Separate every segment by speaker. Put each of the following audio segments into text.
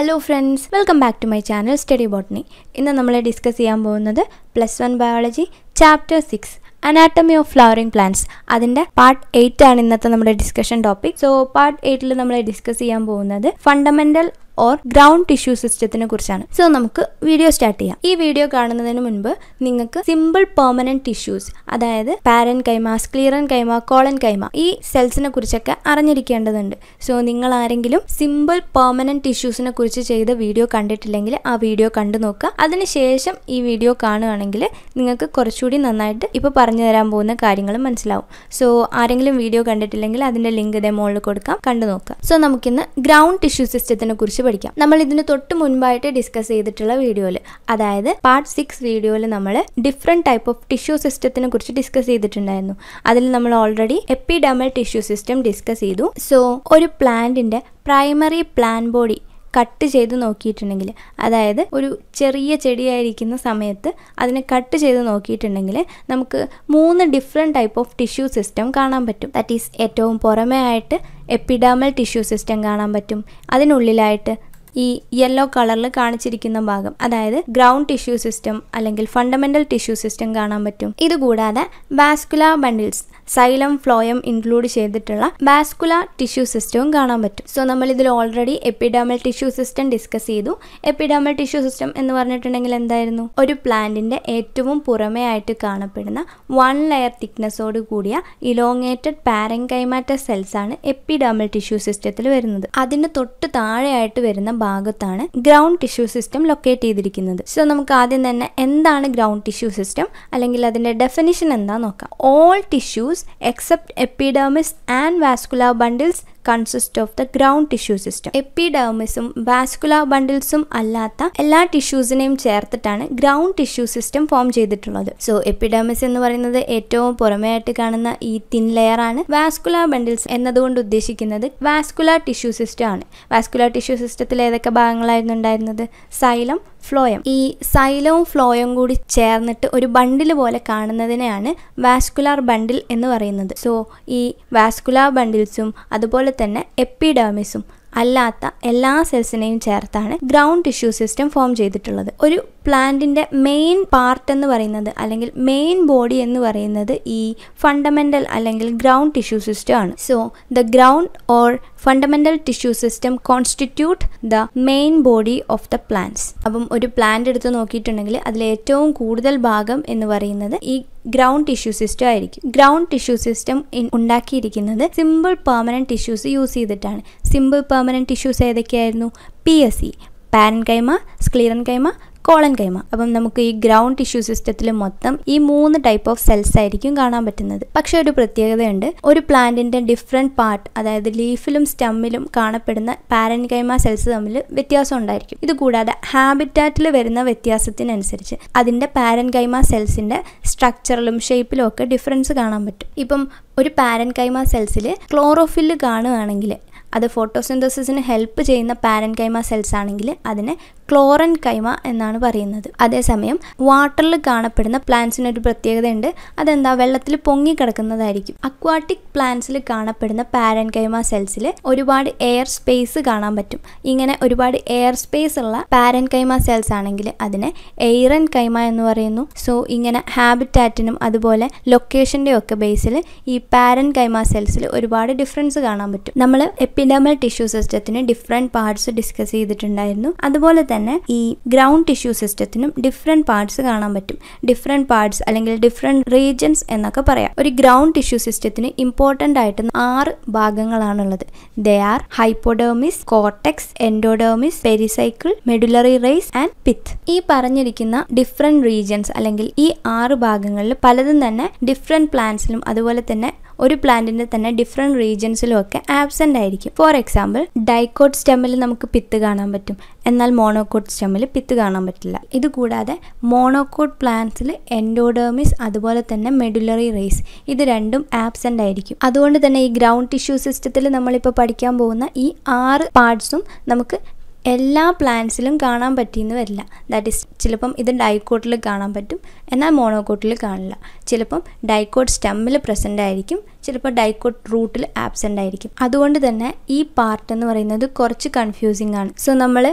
Speaker 1: hello friends welcome back to my channel study botany ഇന്ന് നമ്മൾ discuss ചെയ്യാൻ പോകുന്നത് plus one biology chapter six anatomy of flowering plants അതിന്റെ part eight ആണ് ഇന്നത്തെ നമ്മുടെ ഡിസ്കഷൻ ടോപ്പിക് സോ പാർട്ട് എയ്റ്റിൽ നമ്മൾ ഡിസ്കസ് ചെയ്യാൻ പോകുന്നത് ഫണ്ടമെന്റൽ ഓർ ഗ്രൗണ്ട് ടിഷ്യൂ സിസ്റ്റത്തിനെ കുറിച്ചാണ് സോ നമുക്ക് വീഡിയോ സ്റ്റാർട്ട് ചെയ്യാം ഈ വീഡിയോ കാണുന്നതിന് മുൻപ് നിങ്ങൾക്ക് സിമ്പിൾ പെർമനന്റ് ടിഷ്യൂസ് അതായത് പാരൻ കൈമ സ്ക്ലിയറൻ കൈമ കോളൻ കൈമ ഈ സെൽസിനെ കുറിച്ചൊക്കെ അറിഞ്ഞിരിക്കേണ്ടതുണ്ട് സോ നിങ്ങൾ ആരെങ്കിലും സിമ്പിൾ പെർമനന്റ് ടിഷ്യൂസിനെ കുറിച്ച് ചെയ്ത വീഡിയോ കണ്ടിട്ടില്ലെങ്കിൽ ആ വീഡിയോ കണ്ടു നോക്കുക അതിനുശേഷം ഈ വീഡിയോ കാണുകയാണെങ്കിൽ നിങ്ങൾക്ക് കുറച്ചുകൂടി നന്നായിട്ട് ഇപ്പോൾ പറഞ്ഞു തരാൻ പോകുന്ന കാര്യങ്ങൾ മനസ്സിലാവും സോ ആരെങ്കിലും വീഡിയോ കണ്ടിട്ടില്ലെങ്കിൽ അതിൻ്റെ ലിങ്ക് ഇതേ മുകളിൽ കൊടുക്കാം കണ്ടു നോക്കുക സോ നമുക്കിന്ന് ഗ്രൗണ്ട് ടിഷ്യൂ സിസ്റ്റത്തിനെ കുറിച്ച് പഠിക്കാം നമ്മൾ ഇതിന് തൊട്ട് മുൻപായിട്ട് ഡിസ്കസ് ചെയ്തിട്ടുള്ള വീഡിയോയിൽ അതായത് പാർട്ട് സിക്സ് വീഡിയോയിൽ നമ്മൾ ഡിഫറെൻറ്റ് ടൈപ്പ് ഓഫ് ടിഷ്യൂ സിസ്റ്റത്തിനെ കുറിച്ച് ഡിസ്കസ് ചെയ്തിട്ടുണ്ടായിരുന്നു അതിൽ നമ്മൾ already epidermal tissue system discuss ചെയ്തു സോ ഒരു പ്ലാന്റിന്റെ പ്രൈമറി പ്ലാൻ ബോഡി കട്ട് ചെയ്ത് നോക്കിയിട്ടുണ്ടെങ്കിൽ അതായത് ഒരു ചെറിയ ചെടിയായിരിക്കുന്ന സമയത്ത് അതിനെ കട്ട് ചെയ്ത് നോക്കിയിട്ടുണ്ടെങ്കിൽ നമുക്ക് മൂന്ന് different type of tissue system കാണാൻ പറ്റും ദാറ്റ് ഈസ് ഏറ്റവും പുറമേ ആയിട്ട് എപ്പിഡാമൽ ടിഷ്യൂ സിസ്റ്റം കാണാൻ പറ്റും അതിനുള്ളിലായിട്ട് ഈ യെല്ലോ കളറിൽ കാണിച്ചിരിക്കുന്ന ഭാഗം അതായത് ഗ്രൗണ്ട് ടിഷ്യൂ സിസ്റ്റം അല്ലെങ്കിൽ ഫണ്ടമെന്റൽ ടിഷ്യൂ സിസ്റ്റം കാണാൻ പറ്റും ഇതുകൂടാതെ vascular bundles xylem phloem include ചെയ്തിട്ടുള്ള ബാസ്കുല ടിഷ്യൂ സിസ്റ്റവും കാണാൻ പറ്റും സോ നമ്മൾ ഇതിൽ already epidermal tissue system discuss ചെയ്തു എപ്പിഡാമൽ ടിഷ്യൂ സിസ്റ്റം എന്ന് പറഞ്ഞിട്ടുണ്ടെങ്കിൽ എന്തായിരുന്നു ഒരു പ്ലാന്റിന്റെ ഏറ്റവും പുറമേ ആയിട്ട് കാണപ്പെടുന്ന വൺ ലെയർ തിക്നെസ്സോട് കൂടിയ ഇലോങ്ങേറ്റഡ് കൈമാറ്റ സെൽസ് ആണ് എപ്പിഡാമൽ ടിഷ്യൂ സിസ്റ്റത്തിൽ വരുന്നത് അതിന് തൊട്ട് താഴെയായിട്ട് വരുന്ന ഭാഗത്താണ് ഗ്രൗണ്ട് ടിഷ്യൂ സിസ്റ്റം ലൊക്കേറ്റ് ചെയ്തിരിക്കുന്നത് സോ നമുക്ക് ആദ്യം തന്നെ എന്താണ് ഗ്രൗണ്ട് ടിഷ്യൂ സിസ്റ്റം അല്ലെങ്കിൽ അതിന്റെ ഡെഫിനിഷൻ എന്താ നോക്കാം all tissues tissues except epidermis and vascular bundles consist of the ground tissue system എപ്പിഡേമിസും വാസ്കുലാർ ബണ്ടിൽസും അല്ലാത്ത എല്ലാ ടിഷ്യൂസിനെയും ചേർത്തിട്ടാണ് ഗ്രൗണ്ട് ടിഷ്യൂ സിസ്റ്റം ഫോം ചെയ്തിട്ടുള്ളത് സോ എപ്പിഡേമിസ് എന്ന് പറയുന്നത് ഏറ്റവും പുറമെയായിട്ട് കാണുന്ന ഈ തിൻ ലെയർ ആണ് വാസ്കുലാർ ബണ്ടിൽസ് എന്നതുകൊണ്ട് ഉദ്ദേശിക്കുന്നത് വാസ്കുലാർ ടിഷ്യൂ സിസ്റ്റം ആണ് വാസ്കുലാർ ടിഷ്യൂ സിസ്റ്റത്തിൽ ഏതൊക്കെ ഭാഗങ്ങളായിരുന്നു ഉണ്ടായിരുന്നത് സൈലം ഫ്ലോയം ഈ സൈലവും ഫ്ലോയും കൂടി ചേർന്നിട്ട് ഒരു ബണ്ടിൽ പോലെ കാണുന്നതിനെയാണ് വാസ്കുലാർ ബണ്ടിൽ എന്ന് പറയുന്നത് സോ ഈ വാസ്കുലാർ ബണ്ടിൽസും അതുപോലെ അതുപോലെ തന്നെ എപ്പിഡേമിസും അല്ലാത്ത എല്ലാ സെൽസിനെയും ചേർത്താണ് ഗ്രൗണ്ട് ടിഷ്യൂ സിസ്റ്റം ഫോം ചെയ്തിട്ടുള്ളത് ഒരു പ്ലാന്റിൻ്റെ മെയിൻ പാർട്ട് എന്ന് പറയുന്നത് അല്ലെങ്കിൽ മെയിൻ ബോഡി എന്ന് പറയുന്നത് ഈ ഫണ്ടമെൻ്റൽ അല്ലെങ്കിൽ ഗ്രൗണ്ട് ടിഷ്യൂ സിസ്റ്റം ആണ് so the ground or fundamental tissue system constitute the main body of the plants അപ്പം ഒരു പ്ലാന്റ് എടുത്ത് നോക്കിയിട്ടുണ്ടെങ്കിൽ അതിൽ ഏറ്റവും കൂടുതൽ ഭാഗം എന്ന് പറയുന്നത് ഈ ഗ്രൗണ്ട് ടിഷ്യൂ സിസ്റ്റം ആയിരിക്കും ഗ്രൗണ്ട് ടിഷ്യൂ സിസ്റ്റം ഉണ്ടാക്കിയിരിക്കുന്നത് സിമ്പിൾ പെർമനൻറ്റ് ടിഷ്യൂസ് യൂസ് ചെയ്തിട്ടാണ് സിമ്പിൾ പെർമനൻറ്റ് ടിഷ്യൂസ് ഏതൊക്കെയായിരുന്നു P S C parenchyma sclerenchyma collenchyma അപ്പം നമുക്ക് ഈ ഗ്രൗണ്ട് ടിഷ്യൂ സിസ്റ്റത്തിൽ മൊത്തം ഈ മൂന്ന് ടൈപ്പ് ഓഫ് സെൽസ് ആയിരിക്കും കാണാൻ പറ്റുന്നത് പക്ഷെ ഒരു പ്രത്യേകതയുണ്ട് ഒരു പ്ലാന്റിന്റെ ഡിഫറെന്റ് പാർട്ട് അതായത് ലീഫിലും സ്റ്റമ്മിലും കാണപ്പെടുന്ന പാരൻ കൈമ സെൽസ് തമ്മിൽ വ്യത്യാസം ഉണ്ടായിരിക്കും ഇത് കൂടാതെ ഹാബിറ്റാറ്റിൽ വരുന്ന വ്യത്യാസത്തിനനുസരിച്ച് അതിന്റെ പാരൻ കൈമ സെൽസിൻ്റെ സ്ട്രക്ചറിലും ഷേപ്പിലും ഒക്കെ ഡിഫറൻസ് കാണാൻ പറ്റും ഇപ്പം ഒരു പാരൻ കൈമ സെൽസിൽ ക്ലോറോഫില്ല് കാണുകയാണെങ്കിൽ അത് ഫോട്ടോസിന്തോസിന് ഹെൽപ്പ് ചെയ്യുന്ന പാരൻ കൈമ സെൽസ് ആണെങ്കിൽ അതിനെ ക്ലോറൻ കൈമ എന്നാണ് പറയുന്നത് അതേസമയം വാട്ടറിൽ കാണപ്പെടുന്ന പ്ലാന്റ്സിന് ഒരു പ്രത്യേകതയുണ്ട് അതെന്താ വെള്ളത്തിൽ പൊങ്ങി കിടക്കുന്നതായിരിക്കും അക്വാട്ടിക് പ്ലാന്റ്സിൽ കാണപ്പെടുന്ന പാരൻ കൈമ സെൽസിൽ ഒരുപാട് എയർ സ്പേസ് കാണാൻ പറ്റും ഇങ്ങനെ ഒരുപാട് എയർ സ്പേസ് ഉള്ള പാരൻ കൈമ സെൽസ് ആണെങ്കിൽ അതിനെ എയ്റൻ കൈമ എന്ന് പറയുന്നു സോ ഇങ്ങനെ ഹാബിറ്റാറ്റിനും അതുപോലെ ലൊക്കേഷൻ്റെ ഒക്കെ ബേസിൽ ഈ പാരൻ കൈമ സെൽസിൽ ഒരുപാട് ഡിഫറൻസ് കാണാൻ പറ്റും നമ്മൾ എപ്പിഡമൽ ടിഷ്യൂ സിസ്റ്റത്തിന് ഡിഫറെൻറ്റ് പാർട്സ് ഡിസ്കസ് ചെയ്തിട്ടുണ്ടായിരുന്നു അതുപോലെ തന്നെ തന്നെ ഈ ഗ്രൗണ്ട് ടിഷ്യൂ സിസ്റ്റത്തിനും ഡിഫറെൻറ്റ് പാർട്സ് കാണാൻ പറ്റും ഡിഫറെൻറ്റ് പാർട്സ് അല്ലെങ്കിൽ ഡിഫറെൻറ്റ് റീജൻസ് എന്നൊക്കെ പറയാം ഒരു ഗ്രൗണ്ട് ടിഷ്യൂ സിസ്റ്റത്തിന് ഇമ്പോർട്ടൻ്റ് ആയിട്ട് ആറ് ഭാഗങ്ങളാണുള്ളത് they are hypodermis cortex endodermis pericycle medullary rays and pith ഈ പറഞ്ഞിരിക്കുന്ന ഡിഫറെൻറ്റ് റീജൻസ് അല്ലെങ്കിൽ ഈ ആറ് ഭാഗങ്ങളിൽ പലതും തന്നെ ഡിഫറെൻറ്റ് പ്ലാന്റ്സിലും അതുപോലെ തന്നെ ഒരു പ്ലാന്റിന്റെ തന്നെ ഡിഫറെന്റ് റീജിയൻസിലും ഒക്കെ ആബ്സെന്റ് ആയിരിക്കും ഫോർ എക്സാമ്പിൾ ഡൈക്കോട്ട് സ്റ്റെമ്മിൽ നമുക്ക് പിത്ത് കാണാൻ പറ്റും എന്നാൽ മോണോക്കോട്ട് സ്റ്റെമ്മിൽ പിത്ത് കാണാൻ പറ്റില്ല ഇതുകൂടാതെ മോണോക്കോട്ട് പ്ലാന്റ്സിൽ എൻഡോഡേമിസ് അതുപോലെ തന്നെ മെഡുലറി റേസ് ഇത് രണ്ടും ആബ്സെന്റ് ആയിരിക്കും അതുകൊണ്ട് തന്നെ ഈ ഗ്രൗണ്ട് ടിഷ്യൂ സിസ്റ്റത്തിൽ നമ്മളിപ്പോൾ പഠിക്കാൻ പോകുന്ന ഈ ആറ് പാർട്സും നമുക്ക് എല്ലാ പ്ലാന്റ്സിലും കാണാൻ പറ്റിയെന്ന് വരില്ല ദാറ്റ് ഈസ് ചിലപ്പം ഇത് ഡൈക്കോട്ടിൽ കാണാൻ പറ്റും എന്നാൽ മോണോക്കോട്ടിൽ കാണില്ല ചിലപ്പം ഡൈക്കോട്ട് സ്റ്റമ്മിൽ പ്രസൻ്റ് ആയിരിക്കും ചിലപ്പോൾ ഡൈക്കോട്ട് റൂട്ടിൽ ആബ്സെൻ്റ് ആയിരിക്കും അതുകൊണ്ട് തന്നെ ഈ പാർട്ട് എന്ന് പറയുന്നത് കുറച്ച് കൺഫ്യൂസിംഗ് ആണ് സോ നമ്മൾ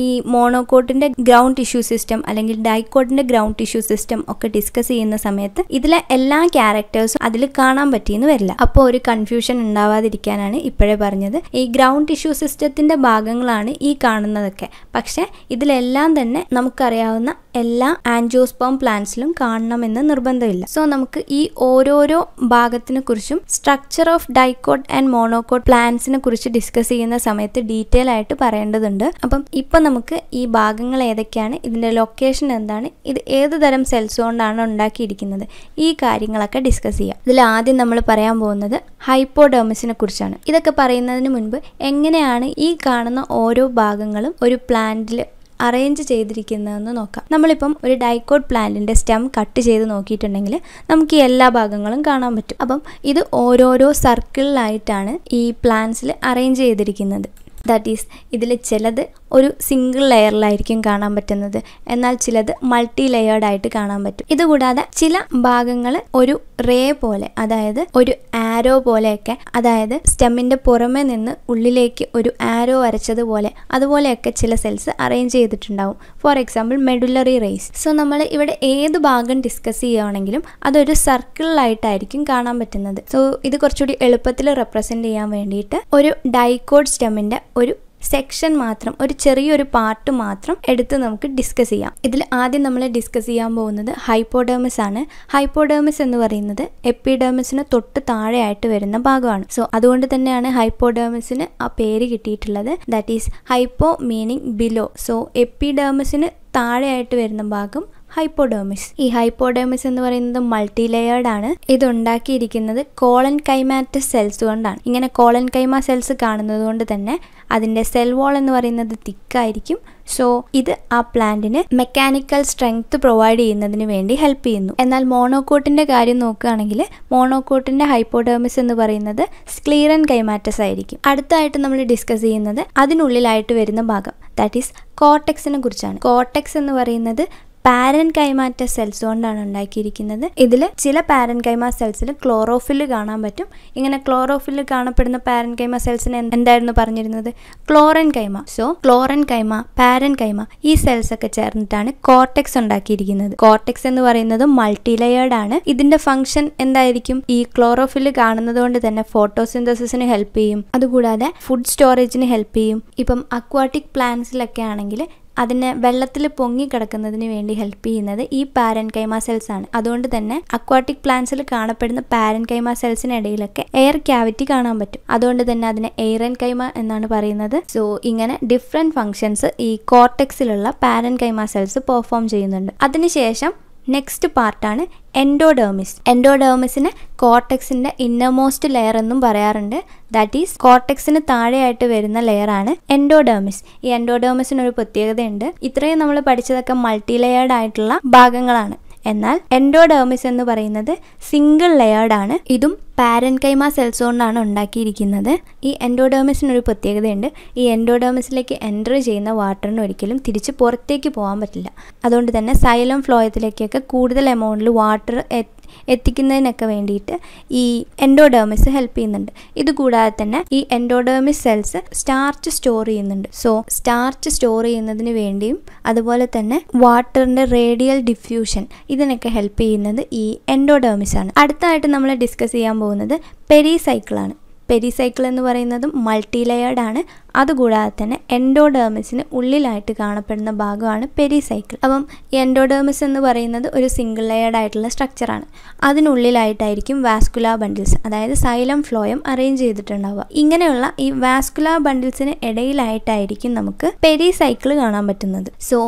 Speaker 1: ഈ മോണോകോട്ടിന്റെ ഗ്രൗണ്ട് ടിഷ്യൂ സിസ്റ്റം അല്ലെങ്കിൽ ഡൈക്കോട്ടിന്റെ ഗ്രൗണ്ട് ടിഷ്യൂ സിസ്റ്റം ഒക്കെ ഡിസ്കസ് ചെയ്യുന്ന സമയത്ത് ഇതിലെ എല്ലാ ക്യാരക്ടേഴ്സും അതിൽ കാണാൻ പറ്റിയെന്ന് വരില്ല അപ്പോൾ ഒരു കൺഫ്യൂഷൻ ഉണ്ടാവാതിരിക്കാനാണ് ഇപ്പോഴേ പറഞ്ഞത് ഈ ഗ്രൗണ്ട് ടിഷ്യൂ സിസ്റ്റത്തിന്റെ ഭാഗങ്ങളാണ് ഈ കാണുന്നതൊക്കെ പക്ഷേ ഇതിലെല്ലാം തന്നെ നമുക്കറിയാവുന്ന എല്ലാ ആൻജിയോസ്പോം പ്ലാന്റ്സിലും കാണണമെന്ന് നിർബന്ധമില്ല സോ നമുക്ക് ഈ ഓരോരോ ഭാഗത്തിനെ കുറിച്ചും structure of dicot and monocot പ്ലാന്റ്സിനെ കുറിച്ച് ഡിസ്കസ് ചെയ്യുന്ന സമയത്ത് ഡീറ്റെയിൽ ആയിട്ട് പറയേണ്ടതുണ്ട് അപ്പം ഇപ്പൊ നമുക്ക് ഈ ഭാഗങ്ങൾ ഏതൊക്കെയാണ് ഇതിന്റെ ലൊക്കേഷൻ എന്താണ് ഇത് ഏത് തരം സെൽസ് കൊണ്ടാണ് ഉണ്ടാക്കിയിരിക്കുന്നത് ഈ കാര്യങ്ങളൊക്കെ ഡിസ്കസ് ചെയ്യാം ഇതിൽ ആദ്യം നമ്മൾ പറയാൻ പോകുന്നത് ഹൈപ്പോഡേമിസിനെ കുറിച്ചാണ് ഇതൊക്കെ പറയുന്നതിന് മുൻപ് എങ്ങനെയാണ് ഈ കാണുന്ന ഓരോ ഭാഗങ്ങളും ഒരു പ്ലാന്റിൽ അറേഞ്ച് ചെയ്തിരിക്കുന്നതെന്ന് നോക്കാം നമ്മളിപ്പം ഒരു ഡൈക്കോട്ട് പ്ലാന്റിൻ്റെ സ്റ്റെം കട്ട് ചെയ്ത് നോക്കിയിട്ടുണ്ടെങ്കിൽ നമുക്ക് എല്ലാ ഭാഗങ്ങളും കാണാൻ പറ്റും അപ്പം ഇത് ഓരോരോ സർക്കിളിലായിട്ടാണ് ഈ പ്ലാന്റ്സിൽ അറേഞ്ച് ചെയ്തിരിക്കുന്നത് ദാറ്റ് ഈസ് ഇതിൽ ചിലത് ഒരു സിംഗിൾ ലെയറിലായിരിക്കും കാണാൻ പറ്റുന്നത് എന്നാൽ ചിലത് മൾട്ടി ലെയർഡ് ആയിട്ട് കാണാൻ പറ്റും ഇതുകൂടാതെ ചില ഭാഗങ്ങൾ ഒരു റേ പോലെ അതായത് ഒരു ആരോ പോലെയൊക്കെ അതായത് സ്റ്റെമ്മിൻ്റെ പുറമെ നിന്ന് ഉള്ളിലേക്ക് ഒരു ആരോ വരച്ചതുപോലെ അതുപോലെയൊക്കെ ചില സെൽസ് അറേഞ്ച് ചെയ്തിട്ടുണ്ടാവും for example medullary rays so നമ്മൾ ഇവിടെ ഏത് ഭാഗം ഡിസ്കസ് ചെയ്യുകയാണെങ്കിലും അതൊരു സർക്കിളിലായിട്ടായിരിക്കും കാണാൻ പറ്റുന്നത് സോ ഇത് കുറച്ചുകൂടി എളുപ്പത്തിൽ റെപ്രസെന്റ് ചെയ്യാൻ വേണ്ടിയിട്ട് ഒരു ഡൈക്കോഡ് സ്റ്റെമ്മിൻ്റെ ഒരു സെക്ഷൻ മാത്രം ഒരു ചെറിയൊരു പാർട്ട് മാത്രം എടുത്ത് നമുക്ക് ഡിസ്കസ് ചെയ്യാം ഇതിൽ ആദ്യം നമ്മൾ ഡിസ്കസ് ചെയ്യാൻ പോകുന്നത് ഹൈപ്പോഡേമസ് ആണ് ഹൈപ്പോഡേമസ് എന്ന് പറയുന്നത് എപ്പിഡേമസിന് തൊട്ട് താഴെയായിട്ട് വരുന്ന ഭാഗമാണ് സോ അതുകൊണ്ട് തന്നെയാണ് ഹൈപ്പോഡേമസിന് ആ പേര് കിട്ടിയിട്ടുള്ളത് that is hypo meaning below so എപ്പിഡേമസിന് താഴെയായിട്ട് വരുന്ന ഭാഗം ഹൈപ്പോഡേമിസ് ഈ ഹൈപ്പോഡേമിസ് എന്ന് പറയുന്നത് മൾട്ടി ലെയേർഡ് ആണ് ഉണ്ടാക്കിയിരിക്കുന്നത് കോളൻ കൈമാറ്റ സെൽസ് കൊണ്ടാണ് ഇങ്ങനെ കോളൻ കൈമ സെൽസ് കാണുന്നത് കൊണ്ട് തന്നെ അതിൻ്റെ സെൽ വാൾ എന്ന് പറയുന്നത് തിക്കായിരിക്കും സോ ഇത് ആ പ്ലാന്റിന് മെക്കാനിക്കൽ സ്ട്രെങ്ത് പ്രൊവൈഡ് ചെയ്യുന്നതിന് വേണ്ടി ഹെൽപ്പ് ചെയ്യുന്നു എന്നാൽ മോണോക്കോട്ടിൻ്റെ കാര്യം നോക്കുകയാണെങ്കിൽ മോണോക്കോട്ടിൻ്റെ ഹൈപ്പോഡേമിസ് എന്ന് പറയുന്നത് സ്ക്ലീറൻ കൈമാറ്റസ് ആയിരിക്കും അടുത്തായിട്ട് നമ്മൾ ഡിസ്കസ് ചെയ്യുന്നത് അതിനുള്ളിലായിട്ട് വരുന്ന ഭാഗം ദാറ്റ് ഈസ് കോട്ടക്സിനെ കുറിച്ചാണ് കോർട്ടെക്സ് എന്ന് പറയുന്നത് പാരൻ കൈമാറ്റ സെൽസ് കൊണ്ടാണ് ഉണ്ടാക്കിയിരിക്കുന്നത് ഇതിൽ ചില പാരൻ കൈമാ സെൽസിൽ ക്ലോറോഫില് കാണാൻ പറ്റും ഇങ്ങനെ ക്ലോറോഫില് കാണപ്പെടുന്ന പാരൻ കൈമ സെൽസിന് എന്തായിരുന്നു പറഞ്ഞിരുന്നത് ക്ലോറൻ കൈമ സോ ക്ലോറൻ കൈമ പാരൻ കൈമ ഈ സെൽസ് ഒക്കെ ചേർന്നിട്ടാണ് കോർട്ടെക്സ് ഉണ്ടാക്കിയിരിക്കുന്നത് കോർട്ടെക്സ് എന്ന് പറയുന്നത് മൾട്ടിലെയേർഡ് ആണ് ഇതിന്റെ ഫംഗ്ഷൻ എന്തായിരിക്കും ഈ ക്ലോറോഫില് കാണുന്നത് കൊണ്ട് തന്നെ ഫോട്ടോസിന്തസിന് ഹെൽപ്പ് ചെയ്യും അതുകൂടാതെ ഫുഡ് സ്റ്റോറേജിന് ഹെൽപ്പ് ചെയ്യും ഇപ്പം അക്വാട്ടിക് പ്ലാന്റ്സിലൊക്കെ ആണെങ്കിൽ അതിന് വെള്ളത്തിൽ പൊങ്ങി കിടക്കുന്നതിന് വേണ്ടി ഹെൽപ്പ് ചെയ്യുന്നത് ഈ പാരൻ കൈമ സെൽസ് ആണ് അതുകൊണ്ട് തന്നെ അക്വാട്ടിക് പ്ലാന്റ്സിൽ കാണപ്പെടുന്ന പാരൻ കൈമ സെൽസിനിടയിലൊക്കെ എയർ ക്യാവിറ്റി കാണാൻ പറ്റും അതുകൊണ്ട് തന്നെ അതിനെ എയറൻ കൈമ എന്നാണ് പറയുന്നത് സോ ഇങ്ങനെ ഡിഫറെന്റ് ഫങ്ഷൻസ് ഈ കോർട്ടെക്സിലുള്ള പാരൻ കൈമ സെൽസ് പെർഫോം ചെയ്യുന്നുണ്ട് അതിനുശേഷം നെക്സ്റ്റ് പാർട്ടാണ് എൻഡോഡേമിസ് എൻഡോഡേമിസിന് കോർട്ടെക്സിന്റെ ഇന്നർമോസ്റ്റ് ലെയർ എന്നും പറയാറുണ്ട് ദാറ്റ് ഈസ് കോർട്ടെക്സിന് താഴെയായിട്ട് വരുന്ന ലെയറാണ് എൻഡോഡേമിസ് ഈ എൻഡോഡേർമിസിന് ഒരു പ്രത്യേകതയുണ്ട് ഇത്രയും നമ്മൾ പഠിച്ചതൊക്കെ മൾട്ടി ലെയർഡ് ആയിട്ടുള്ള ഭാഗങ്ങളാണ് എന്നാൽ എൻഡോഡേമിസ് എന്ന് പറയുന്നത് സിംഗിൾ ലെയർഡ് ആണ് ഇതും പാരൻകൈമ കൈമ സെൽസ് കൊണ്ടാണ് ഉണ്ടാക്കിയിരിക്കുന്നത് ഈ എൻഡോഡേമിസിനൊരു പ്രത്യേകതയുണ്ട് ഈ എൻഡോഡേമിസിലേക്ക് എൻ്റർ ചെയ്യുന്ന വാട്ടറിന് ഒരിക്കലും തിരിച്ച് പുറത്തേക്ക് പോകാൻ പറ്റില്ല അതുകൊണ്ട് തന്നെ സൈലം ഫ്ലോയത്തിലേക്കൊക്കെ കൂടുതൽ എമൗണ്ടിൽ വാട്ടർ എത്തിക്കുന്നതിനൊക്കെ വേണ്ടിയിട്ട് ഈ എൻഡോഡേമിസ് ഹെൽപ്പ് ചെയ്യുന്നുണ്ട് ഇതുകൂടാതെ തന്നെ ഈ എൻഡോഡേമിസ് സെൽസ് സ്റ്റാർച്ച് സ്റ്റോർ ചെയ്യുന്നുണ്ട് സോ സ്റ്റാർച്ച് സ്റ്റോർ ചെയ്യുന്നതിന് വേണ്ടിയും അതുപോലെ തന്നെ വാട്ടറിൻ്റെ റേഡിയൽ ഡിഫ്യൂഷൻ ഇതിനൊക്കെ ഹെൽപ്പ് ചെയ്യുന്നത് ഈ എൻഡോഡേമിസ് ആണ് അടുത്തായിട്ട് നമ്മൾ ഡിസ്കസ് ചെയ്യാൻ പോകുന്നത് പെരിസൈക്കിളാണ് പെരിസൈക്കിൾ എന്ന് പറയുന്നതും മൾട്ടി ലെയേർഡ് ആണ് അതുകൂടാതെ തന്നെ എൻഡോഡേമസിന് ഉള്ളിലായിട്ട് കാണപ്പെടുന്ന ഭാഗമാണ് പെരിസൈക്കിൾ അപ്പം എൻഡോഡേമസ് എന്ന് പറയുന്നത് ഒരു സിംഗിൾ ലെയർഡ് ആയിട്ടുള്ള സ്ട്രക്ചറാണ് അതിനുള്ളിലായിട്ടായിരിക്കും വാസ്കുല ബണ്ടിൽസ് അതായത് സൈലം ഫ്ലോയം അറേഞ്ച് ചെയ്തിട്ടുണ്ടാവുക ഇങ്ങനെയുള്ള ഈ വാസ്കുല ബണ്ടിൽസിന് ഇടയിലായിട്ടായിരിക്കും നമുക്ക് പെരിസൈക്കിൾ കാണാൻ പറ്റുന്നത് സോ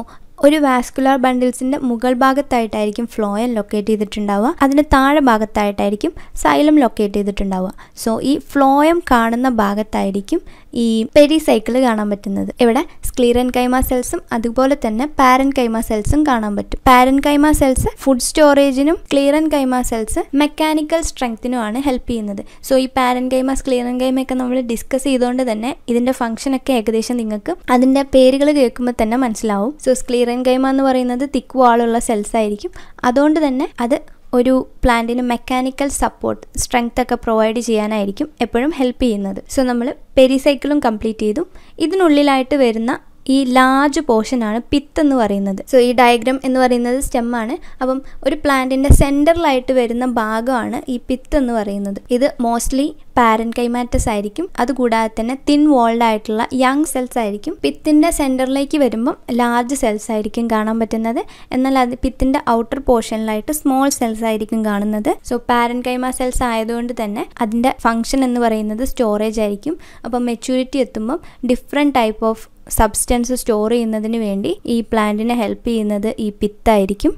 Speaker 1: ഒരു വാസ്കുലാർ ബണ്ടിൽസിൻ്റെ മുകൾ ഭാഗത്തായിട്ടായിരിക്കും ഫ്ലോയൻ ലൊക്കേറ്റ് ചെയ്തിട്ടുണ്ടാവുക അതിന് താഴെ ഭാഗത്തായിട്ടായിരിക്കും സൈലം ലൊക്കേറ്റ് ചെയ്തിട്ടുണ്ടാവുക സോ ഈ ഫ്ലോയം കാണുന്ന ഭാഗത്തായിരിക്കും ഈ പെരിസൈക്കിൾ കാണാൻ പറ്റുന്നത് ഇവിടെ സ്ക്ലീറൻ കൈമ സെൽസും അതുപോലെ തന്നെ പാരൻ കൈമ സെൽസും കാണാൻ പറ്റും പാരൻ കൈമ സെൽസ് ഫുഡ് സ്റ്റോറേജിനും ക്ലിയറൻ കൈമ സെൽസ് മെക്കാനിക്കൽ സ്ട്രെങ്ത്തിനുമാണ് ഹെൽപ്പ് ചെയ്യുന്നത് സോ ഈ പാരൻ കൈമാസ് ക്ലിയറൻ കൈമൊക്കെ നമ്മൾ ഡിസ്കസ് ചെയ്തുകൊണ്ട് തന്നെ ഇതിന്റെ ഫംഗ്ഷൻ ഒക്കെ ഏകദേശം നിങ്ങൾക്ക് അതിന്റെ പേരുകൾ കേൾക്കുമ്പോൾ തന്നെ മനസ്സിലാവും സോ സ്ക്ലീറൻ കൈമ എന്ന് പറയുന്നത് തിക്ക് വാളുള്ള സെൽസ് ആയിരിക്കും അതുകൊണ്ട് തന്നെ അത് ഒരു പ്ലാന്റിന് മെക്കാനിക്കൽ സപ്പോർട്ട് സ്ട്രെങ്ത് ഒക്കെ പ്രൊവൈഡ് ചെയ്യാനായിരിക്കും എപ്പോഴും ഹെൽപ്പ് ചെയ്യുന്നത് സോ നമ്മൾ പെരിസൈക്കിളും കംപ്ലീറ്റ് ചെയ്തു ഇതിനുള്ളിലായിട്ട് വരുന്ന ഈ ലാർജ് പോർഷനാണ് പിത്ത് എന്ന് പറയുന്നത് സോ ഈ ഡയഗ്രാം എന്ന് പറയുന്നത് സ്റ്റെമ്മാണ് അപ്പം ഒരു പ്ലാന്റിൻ്റെ സെൻറ്ററിലായിട്ട് വരുന്ന ഭാഗമാണ് ഈ പിത്ത് എന്ന് പറയുന്നത് ഇത് മോസ്റ്റ്ലി പാരൻറ്റ് കൈമാറ്റസ് ആയിരിക്കും അതുകൂടാതെ തന്നെ തിൻ വോൾഡ് ആയിട്ടുള്ള യങ് സെൽസ് ആയിരിക്കും പിത്തിൻ്റെ സെൻറ്ററിലേക്ക് വരുമ്പം ലാർജ് സെൽസ് ആയിരിക്കും കാണാൻ പറ്റുന്നത് എന്നാൽ അത് പിത്തിൻ്റെ ഔട്ടർ പോർഷനിലായിട്ട് സ്മോൾ സെൽസ് ആയിരിക്കും കാണുന്നത് സോ പാരൻറ്റ് കൈമ സെൽസ് ആയതുകൊണ്ട് തന്നെ അതിൻ്റെ ഫങ്ഷൻ എന്ന് പറയുന്നത് സ്റ്റോറേജ് ആയിരിക്കും അപ്പം മെച്യൂരിറ്റി എത്തുമ്പം different type of substance store ചെയ്യുന്നതിന് വേണ്ടി ഈ പ്ലാന്റിനെ ഹെൽപ്പ് ചെയ്യുന്നത് ഈ പിത്തായിരിക്കും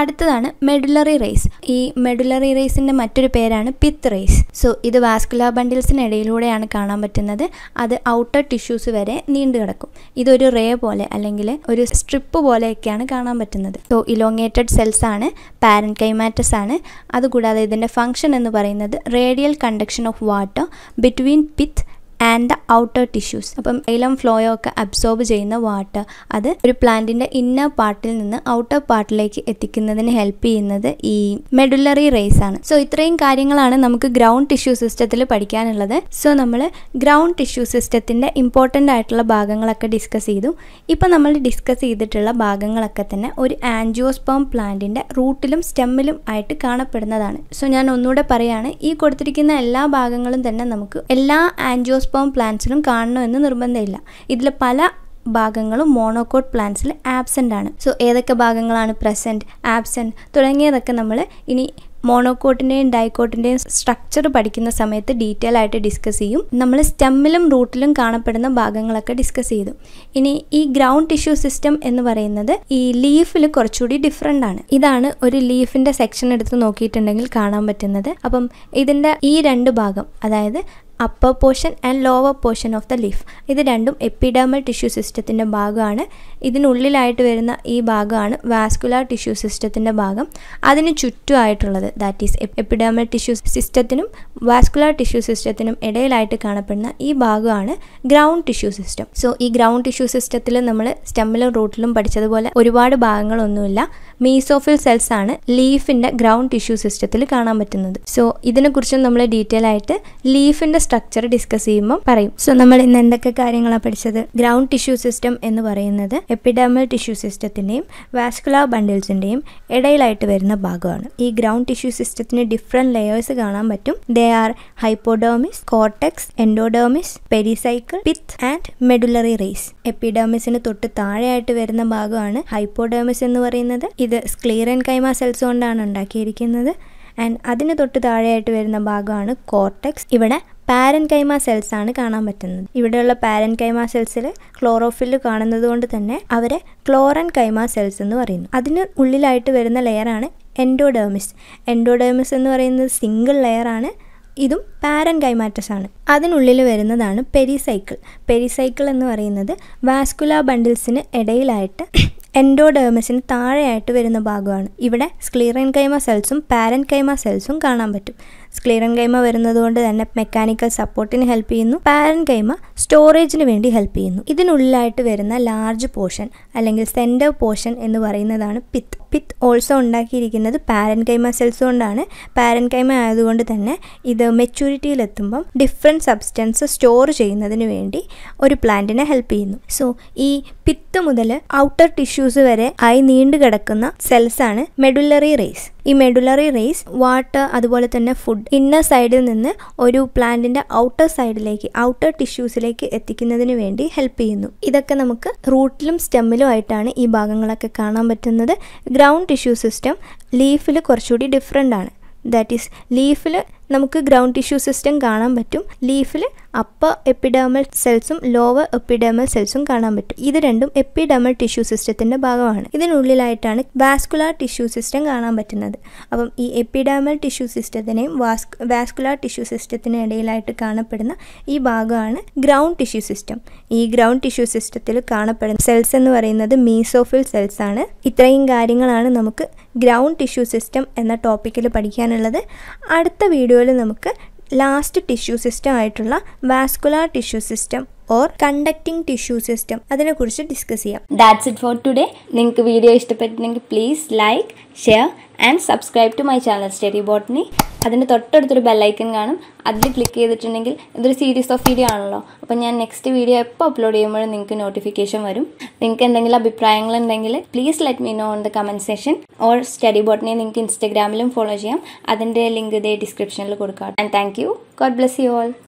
Speaker 1: അടുത്തതാണ് മെഡുലറി റേസ് ഈ മെഡുലറി റേസിൻ്റെ മറ്റൊരു പേരാണ് പിത്ത് റേസ് സോ ഇത് വാസ്കുലാർ ബണ്ടിൽസിനിടയിലൂടെയാണ് കാണാൻ പറ്റുന്നത് അത് ഔട്ടർ ടിഷ്യൂസ് വരെ നീണ്ടു കിടക്കും ഇതൊരു റേ പോലെ അല്ലെങ്കിൽ ഒരു സ്ട്രിപ്പ് പോലെയൊക്കെയാണ് കാണാൻ പറ്റുന്നത് സോ ഇലോങ്ങേറ്റഡ് സെൽസ് ആണ് പാരൻ കൈമാറ്റസ് ആണ് അതുകൂടാതെ ഇതിൻ്റെ ഫംഗ്ഷൻ എന്ന് പറയുന്നത് radial conduction of water between pith and the outer tissues അപ്പം ഇലം ഫ്ലോയോ ഒക്കെ അബ്സോർബ് ചെയ്യുന്ന വാട്ടർ അത് ഒരു പ്ലാന്റിന്റെ ഇന്നർ പാർട്ടിൽ നിന്ന് ഔട്ടർ പാർട്ടിലേക്ക് എത്തിക്കുന്നതിന് ഹെൽപ്പ് ചെയ്യുന്നത് ഈ മെഡുലറി റേസ് ആണ് സോ ഇത്രയും കാര്യങ്ങളാണ് നമുക്ക് ഗ്രൗണ്ട് ടിഷ്യൂ സിസ്റ്റത്തിൽ പഠിക്കാനുള്ളത് സോ നമ്മൾ ഗ്രൗണ്ട് ടിഷ്യൂ സിസ്റ്റത്തിന്റെ ഇമ്പോർട്ടൻ്റ് ആയിട്ടുള്ള ഭാഗങ്ങളൊക്കെ ഡിസ്കസ് ചെയ്തു ഇപ്പം നമ്മൾ ഡിസ്കസ് ചെയ്തിട്ടുള്ള ഭാഗങ്ങളൊക്കെ തന്നെ ഒരു ആൻജിയോസ്പേം പ്ലാന്റിന്റെ റൂട്ടിലും സ്റ്റെമ്മിലും ആയിട്ട് കാണപ്പെടുന്നതാണ് സോ ഞാൻ ഒന്നുകൂടെ പറയാണ് ഈ കൊടുത്തിരിക്കുന്ന എല്ലാ ഭാഗങ്ങളും തന്നെ നമുക്ക് എല്ലാ ആൻജിയോസ് പുഷ്പവും പ്ലാന്റ്സിലും കാണണമെന്ന് നിർബന്ധമില്ല ഇതിലെ പല ഭാഗങ്ങളും മോണോകോട്ട് പ്ലാന്റ്സിൽ ആബ്സെൻ്റ് ആണ് സോ ഏതൊക്കെ ഭാഗങ്ങളാണ് പ്രസൻറ്റ് ആബ്സെൻ്റ് തുടങ്ങിയതൊക്കെ നമ്മൾ ഇനി മോണോക്കോട്ടിൻ്റെയും ഡൈക്കോട്ടിൻ്റെയും സ്ട്രക്ചർ പഠിക്കുന്ന സമയത്ത് ഡീറ്റെയിൽ ആയിട്ട് ഡിസ്കസ് ചെയ്യും നമ്മൾ സ്റ്റെമ്മിലും റൂട്ടിലും കാണപ്പെടുന്ന ഭാഗങ്ങളൊക്കെ ഡിസ്കസ് ചെയ്തു ഇനി ഈ ഗ്രൗണ്ട് ടിഷ്യൂ സിസ്റ്റം എന്ന് പറയുന്നത് ഈ ലീഫിൽ കുറച്ചുകൂടി ഡിഫറെൻ്റ് ആണ് ഇതാണ് ഒരു ലീഫിൻ്റെ സെക്ഷൻ എടുത്ത് നോക്കിയിട്ടുണ്ടെങ്കിൽ കാണാൻ പറ്റുന്നത് അപ്പം ഇതിൻ്റെ ഈ രണ്ട് ഭാഗം അതായത് upper portion and lower portion of the leaf ഇത് രണ്ടും എപ്പിഡേമൽ ടിഷ്യൂ സിസ്റ്റത്തിൻ്റെ ഭാഗമാണ് ഇതിനുള്ളിലായിട്ട് വരുന്ന ഈ ഭാഗമാണ് വാസ്കുലാർ ടിഷ്യൂ സിസ്റ്റത്തിൻ്റെ ഭാഗം അതിന് ചുറ്റുമായിട്ടുള്ളത് ദാറ്റ് ഈസ് എപ്പിഡേമൽ ടിഷ്യൂ സിസ്റ്റത്തിനും വാസ്കുലാർ ടിഷ്യൂ സിസ്റ്റത്തിനും ഇടയിലായിട്ട് കാണപ്പെടുന്ന ഈ ഭാഗമാണ് ഗ്രൗണ്ട് ടിഷ്യൂ സിസ്റ്റം സോ ഈ ഗ്രൗണ്ട് ടിഷ്യൂ സിസ്റ്റത്തിൽ നമ്മൾ സ്റ്റെമ്മിലും റൂട്ടിലും പഠിച്ചതുപോലെ ഒരുപാട് ഭാഗങ്ങളൊന്നുമില്ല മീസോഫിൽ സെൽസ് ആണ് ലീഫിന്റെ ഗ്രൗണ്ട് ടിഷ്യൂ സിസ്റ്റത്തിൽ കാണാൻ പറ്റുന്നത് സോ കുറിച്ചും നമ്മൾ ഡീറ്റെയിൽ ആയിട്ട് ലീഫിന്റെ സ്ട്രക്ചർ ഡിസ്കസ് ചെയ്യുമ്പോൾ പറയും സോ നമ്മൾ ഇന്ന് എന്തൊക്കെ കാര്യങ്ങളാണ് പഠിച്ചത് ഗ്രൗണ്ട് ടിഷ്യൂ സിസ്റ്റം എന്ന് പറയുന്നത് എപ്പിഡാമൽ ടിഷ്യൂ സിസ്റ്റത്തിന്റെയും വാസ്കുലർ ബണ്ടിൽസിന്റെയും ഇടയിലായിട്ട് വരുന്ന ഭാഗമാണ് ഈ ഗ്രൗണ്ട് ടിഷ്യൂ സിസ്റ്റത്തിന് ഡിഫറെന്റ് ലെയേഴ്സ് കാണാൻ പറ്റും they are hypodermis cortex endodermis pericycle pith and medullary rays എപ്പിഡോമിസിന് തൊട്ട് താഴെയായിട്ട് വരുന്ന ഭാഗമാണ് ഹൈപ്പോഡോമിസ് എന്ന് പറയുന്നത് ഇത് സ്ക്ലീറൻ കൈമ സെൽസ് കൊണ്ടാണ് ഉണ്ടാക്കിയിരിക്കുന്നത് ആൻഡ് അതിന് തൊട്ട് താഴെയായിട്ട് വരുന്ന ഭാഗമാണ് കോർട്ടെക്സ് ഇവിടെ പാരൻ കൈമ സെൽസ് ആണ് കാണാൻ പറ്റുന്നത് ഇവിടെയുള്ള പാരൻ കൈമ സെൽസിൽ ക്ലോറോഫില് കാണുന്നത് കൊണ്ട് തന്നെ അവരെ ക്ലോറൻ കൈമ സെൽസ് എന്ന് പറയുന്നു അതിന് ഉള്ളിലായിട്ട് വരുന്ന ലെയറാണ് എൻഡോഡേമിസ് എൻഡോഡേമിസ് എന്ന് പറയുന്നത് സിംഗിൾ ലെയറാണ് ഇതും പാരൻ കൈമാറ്റസ് ആണ് അതിനുള്ളിൽ വരുന്നതാണ് പെരിസൈക്കിൾ പെരിസൈക്കിൾ എന്ന് പറയുന്നത് വാസ്കുല ബണ്ടിൽസിന് ഇടയിലായിട്ട് എൻഡോഡേമസിന് താഴെയായിട്ട് വരുന്ന ഭാഗമാണ് ഇവിടെ സ്ക്ലീറൻ കൈമ സെൽസും പാരൻ കൈമ സെൽസും കാണാൻ പറ്റും സ്ക്ലീറൻ കൈമ വരുന്നതുകൊണ്ട് തന്നെ മെക്കാനിക്കൽ സപ്പോർട്ടിന് ഹെൽപ്പ് ചെയ്യുന്നു പാരൻ കൈമ സ്റ്റോറേജിന് വേണ്ടി ഹെൽപ്പ് ചെയ്യുന്നു ഇതിനുള്ളിലായിട്ട് വരുന്ന ലാർജ് പോർഷൻ അല്ലെങ്കിൽ സെൻറ്റർ പോർഷൻ എന്ന് പറയുന്നതാണ് പിത്ത് പിത്ത് ഓൾസോ ഉണ്ടാക്കിയിരിക്കുന്നത് പാരൻ കൈമ സെൽസ് കൊണ്ടാണ് പാരൻ കൈമ ആയതുകൊണ്ട് തന്നെ ഇത് മെച്യൂരിറ്റിയിലെത്തുമ്പം ഡിഫറെൻറ്റ് സബ്സ്റ്റൻസ് സ്റ്റോർ ചെയ്യുന്നതിന് വേണ്ടി ഒരു പ്ലാന്റിനെ ഹെൽപ്പ് ചെയ്യുന്നു സോ ഈ പിത്ത് മുതൽ ഔട്ടർ ടിഷ്യൂസ് വരെ ആയി നീണ്ടു കിടക്കുന്ന സെൽസാണ് മെഡുലറി റേസ് ഈ മെഡുലറി റേസ് വാട്ടർ അതുപോലെ തന്നെ ഫുഡ് ഇന്നർ സൈഡിൽ നിന്ന് ഒരു പ്ലാന്റിന്റെ ഔട്ടർ സൈഡിലേക്ക് ഔട്ടർ ടിഷ്യൂസിലേക്ക് എത്തിക്കുന്നതിന് വേണ്ടി ഹെൽപ്പ് ചെയ്യുന്നു ഇതൊക്കെ നമുക്ക് റൂട്ടിലും സ്റ്റെമ്മിലും ആയിട്ടാണ് ഈ ഭാഗങ്ങളൊക്കെ കാണാൻ പറ്റുന്നത് ഗ്രൗണ്ട് ടിഷ്യൂ സിസ്റ്റം ലീഫിൽ കുറച്ചുകൂടി ഡിഫറെൻ്റ് ആണ് ദാറ്റ് ഈസ് ലീഫിൽ നമുക്ക് ഗ്രൗണ്ട് ടിഷ്യൂ സിസ്റ്റം കാണാൻ പറ്റും ലീഫിൽ അപ്പർ എപ്പിഡേമൽ സെൽസും ലോവർ എപ്പിഡേമൽ സെൽസും കാണാൻ പറ്റും ഇത് രണ്ടും എപ്പിഡേമൽ ടിഷ്യൂ സിസ്റ്റത്തിന്റെ ഭാഗമാണ് ഇതിനുള്ളിലായിട്ടാണ് വാസ്കുലാർ ടിഷ്യൂ സിസ്റ്റം കാണാൻ പറ്റുന്നത് അപ്പം ഈ എപ്പിഡേമൽ ടിഷ്യൂ സിസ്റ്റത്തിനെയും വാസ്കുലാർ ടിഷ്യൂ സിസ്റ്റത്തിനും ഇടയിലായിട്ട് കാണപ്പെടുന്ന ഈ ഭാഗമാണ് ഗ്രൗണ്ട് ടിഷ്യൂ സിസ്റ്റം ഈ ഗ്രൗണ്ട് ടിഷ്യൂ സിസ്റ്റത്തിൽ കാണപ്പെടുന്ന സെൽസ് എന്ന് പറയുന്നത് മീസോഫിൽ സെൽസ് ആണ് ഇത്രയും കാര്യങ്ങളാണ് നമുക്ക് ഗ്രൗണ്ട് ടിഷ്യൂ സിസ്റ്റം എന്ന ടോപ്പിക്കിൽ പഠിക്കാനുള്ളത് അടുത്ത വീഡിയോയിൽ നമുക്ക് ലാസ്റ്റ് ടിഷ്യൂ സിസ്റ്റം ആയിട്ടുള്ള vascular tissue system or conducting tissue system അതിനെക്കുറിച്ച് ഡിസ്കസ് ചെയ്യാം ദാറ്റ്സ് ഇറ്റ് ഫോർ ടുഡേ നിങ്ങൾക്ക് വീഡിയോ ഇഷ്ടപ്പെട്ടിട്ടുണ്ടെങ്കിൽ please like share and subscribe to my channel study botany അതിൻ്റെ തൊട്ടടുത്തൊരു ബെല്ലൈക്കൻ കാണും അതിൽ ക്ലിക്ക് ചെയ്തിട്ടുണ്ടെങ്കിൽ ഇതൊരു സീരീസ് ഓഫ് വീഡിയോ ആണല്ലോ അപ്പോൾ ഞാൻ നെക്സ്റ്റ് വീഡിയോ എപ്പോൾ അപ്ലോഡ് ചെയ്യുമ്പോഴും നിങ്ങൾക്ക് നോട്ടിഫിക്കേഷൻ വരും നിങ്ങൾക്ക് എന്തെങ്കിലും അഭിപ്രായങ്ങൾ ഉണ്ടെങ്കിൽ please let me know on the comment session or study ബോട്ടിനെ നിങ്ങൾക്ക് ഇൻസ്റ്റാഗ്രാമിലും ഫോളോ ചെയ്യാം അതിൻ്റെ ലിങ്ക് ഇതേ ഡിസ്ക്രിപ്ഷനിൽ കൊടുക്കാം and thank you God bless you all